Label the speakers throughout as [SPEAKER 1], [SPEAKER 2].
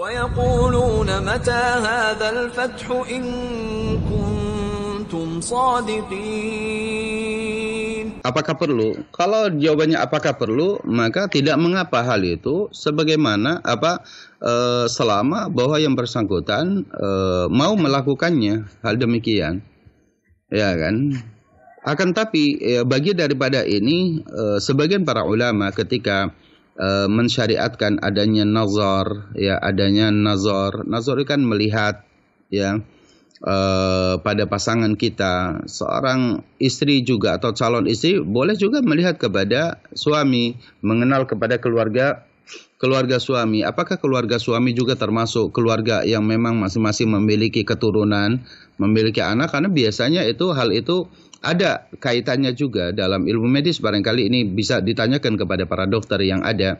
[SPEAKER 1] Apakah perlu? Kalau jawabannya apakah perlu, maka tidak mengapa hal itu sebagaimana apa e, selama bahwa yang bersangkutan e, mau melakukannya hal demikian. Ya kan? Akan tapi e, bagi daripada ini e, sebagian para ulama ketika uh, mensyariatkan adanya nazar ya adanya nazar nazar itu kan melihat ya uh, pada pasangan kita seorang istri juga atau calon istri boleh juga melihat kepada suami mengenal kepada keluarga keluarga suami apakah keluarga suami juga termasuk keluarga yang memang masing-masing memiliki keturunan memiliki anak karena biasanya itu hal itu ada kaitannya juga dalam ilmu medis barangkali ini bisa ditanyakan kepada para dokter yang ada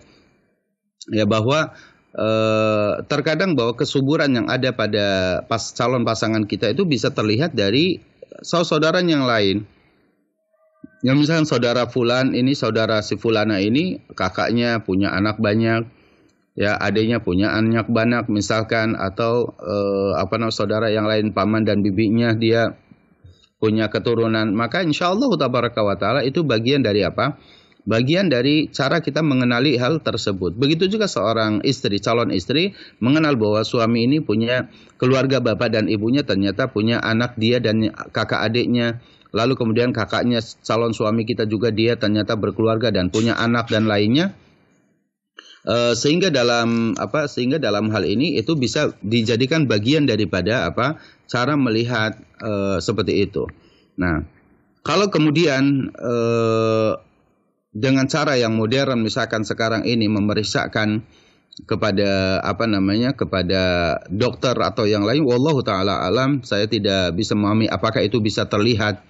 [SPEAKER 1] ya bahwa eh, terkadang bahwa kesuburan yang ada pada pas calon pasangan kita itu bisa terlihat dari saudara yang lain. yang misalnya saudara fulan ini saudara si fulana ini kakaknya punya anak banyak ya adiknya punya anak banyak misalkan atau eh, apa namanya saudara yang lain paman dan bibinya dia punya keturunan, maka insya Allah tabaraka wa ta'ala itu bagian dari apa? Bagian dari cara kita mengenali hal tersebut. Begitu juga seorang istri, calon istri, mengenal bahwa suami ini punya keluarga bapak dan ibunya, ternyata punya anak dia dan kakak adiknya, lalu kemudian kakaknya calon suami kita juga dia ternyata berkeluarga dan punya anak dan lainnya Eh, sehingga dalam apa sehingga dalam hal ini itu bisa dijadikan bagian daripada apa cara melihat uh, seperti itu. Nah, kalau kemudian uh, dengan cara yang modern misalkan sekarang ini memeriksakan kepada apa namanya kepada dokter atau yang lain wallahu taala alam saya tidak bisa memahami apakah itu bisa terlihat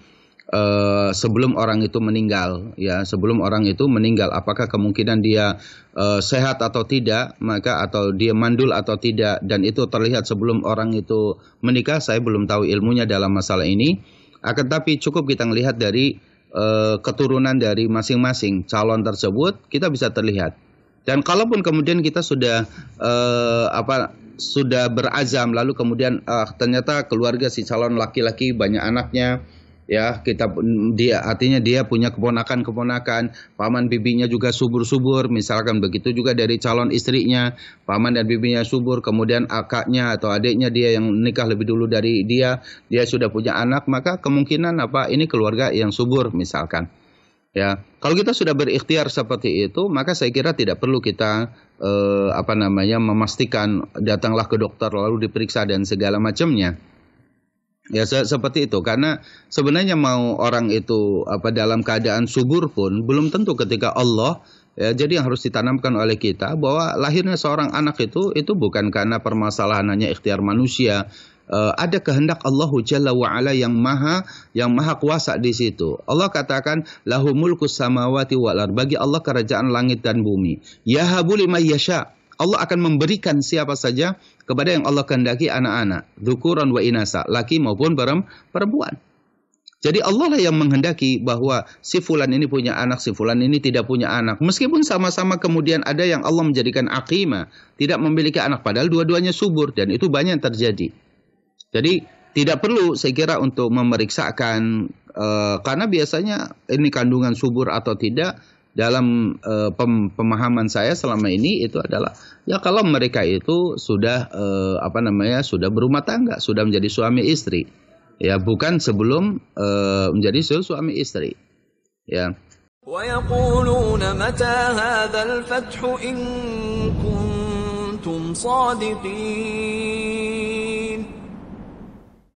[SPEAKER 1] Eh, sebelum orang itu meninggal ya sebelum orang itu meninggal apakah kemungkinan dia uh, sehat atau tidak maka atau dia mandul atau tidak dan itu terlihat sebelum orang itu menikah saya belum tahu ilmunya dalam masalah ini akan tapi cukup kita melihat dari uh, keturunan dari masing-masing calon tersebut kita bisa terlihat dan kalaupun kemudian kita sudah uh, apa sudah berazam lalu kemudian uh, ternyata keluarga si calon laki-laki banyak anaknya ya kita dia artinya dia punya keponakan-keponakan paman bibinya juga subur-subur misalkan begitu juga dari calon istrinya paman dan bibinya subur kemudian akaknya atau adiknya dia yang nikah lebih dulu dari dia dia sudah punya anak maka kemungkinan apa ini keluarga yang subur misalkan ya kalau kita sudah berikhtiar seperti itu maka saya kira tidak perlu kita eh, apa namanya memastikan datanglah ke dokter lalu diperiksa dan segala macamnya Ya se seperti itu karena sebenarnya mau orang itu apa dalam keadaan subur pun belum tentu ketika Allah ya jadi yang harus ditanamkan oleh kita bahwa lahirnya seorang anak itu itu bukan karena permasalahannya ikhtiar manusia uh, ada kehendak Allah Jalla wa ala yang maha yang maha kuasa di situ. Allah katakan lahu mulku samawati wal Bagi Allah kerajaan langit dan bumi. Yahabu liman yasha. Allah akan memberikan siapa saja kepada yang Allah kehendaki anak-anak, dzukuran wa inasa, laki maupun perempuan. Jadi Allah lah yang menghendaki bahwa si fulan ini punya anak, si fulan ini tidak punya anak. Meskipun sama-sama kemudian ada yang Allah menjadikan akima, tidak memiliki anak padahal dua-duanya subur dan itu banyak yang terjadi. Jadi tidak perlu saya kira untuk memeriksakan e, karena biasanya ini kandungan subur atau tidak dalam uh, pem pemahaman saya selama ini itu adalah ya kalau mereka itu sudah uh, apa namanya sudah berumah tangga sudah menjadi suami istri ya bukan sebelum uh, menjadi suami istri ya